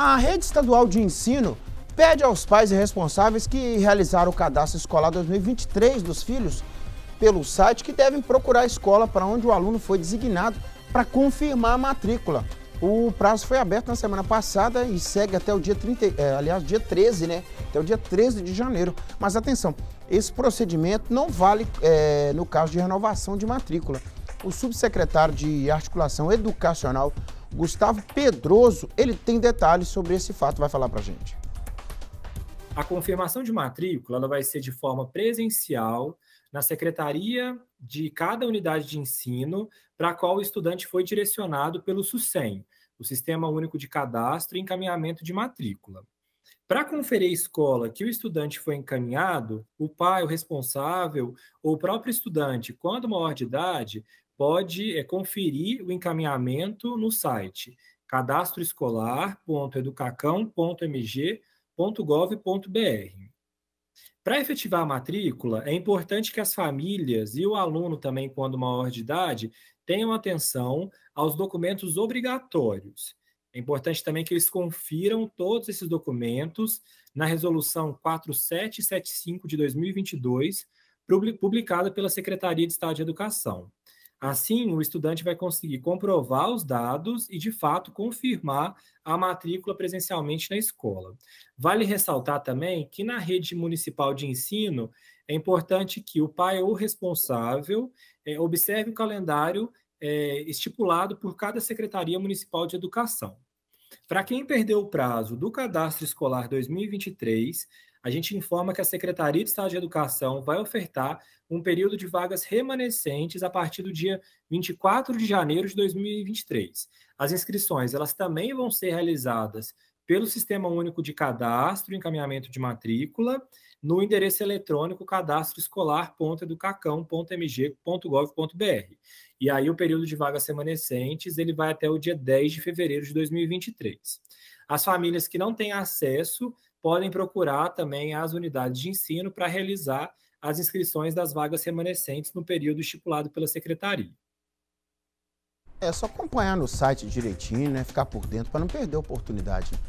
A rede estadual de ensino pede aos pais e responsáveis que realizaram o cadastro escolar 2023 dos filhos pelo site que devem procurar a escola para onde o aluno foi designado para confirmar a matrícula. O prazo foi aberto na semana passada e segue até o dia 30, é, aliás, dia 13, né? Até o dia 13 de janeiro. Mas atenção, esse procedimento não vale é, no caso de renovação de matrícula. O subsecretário de Articulação Educacional Gustavo Pedroso, ele tem detalhes sobre esse fato, vai falar para a gente. A confirmação de matrícula ela vai ser de forma presencial na secretaria de cada unidade de ensino para a qual o estudante foi direcionado pelo SUSEM, o Sistema Único de Cadastro e Encaminhamento de Matrícula. Para conferir a escola que o estudante foi encaminhado, o pai, o responsável ou o próprio estudante, quando maior de idade, pode é, conferir o encaminhamento no site cadastroescolar.educacão.mg.gov.br. Para efetivar a matrícula, é importante que as famílias e o aluno também, quando maior de idade, tenham atenção aos documentos obrigatórios. É importante também que eles confiram todos esses documentos na resolução 4775 de 2022, publicada pela Secretaria de Estado de Educação. Assim, o estudante vai conseguir comprovar os dados e, de fato, confirmar a matrícula presencialmente na escola. Vale ressaltar também que, na rede municipal de ensino, é importante que o pai ou responsável é, observe o calendário é, estipulado por cada Secretaria Municipal de Educação. Para quem perdeu o prazo do cadastro escolar 2023, a gente informa que a Secretaria de Estado de Educação vai ofertar um período de vagas remanescentes a partir do dia 24 de janeiro de 2023. As inscrições, elas também vão ser realizadas pelo Sistema Único de Cadastro e Encaminhamento de Matrícula, no endereço eletrônico cadastroescolar.educacão.mg.gov.br. E aí o período de vagas remanescentes, ele vai até o dia 10 de fevereiro de 2023. As famílias que não têm acesso podem procurar também as unidades de ensino para realizar as inscrições das vagas remanescentes no período estipulado pela secretaria. É só acompanhar no site direitinho, né? Ficar por dentro para não perder a oportunidade. Né?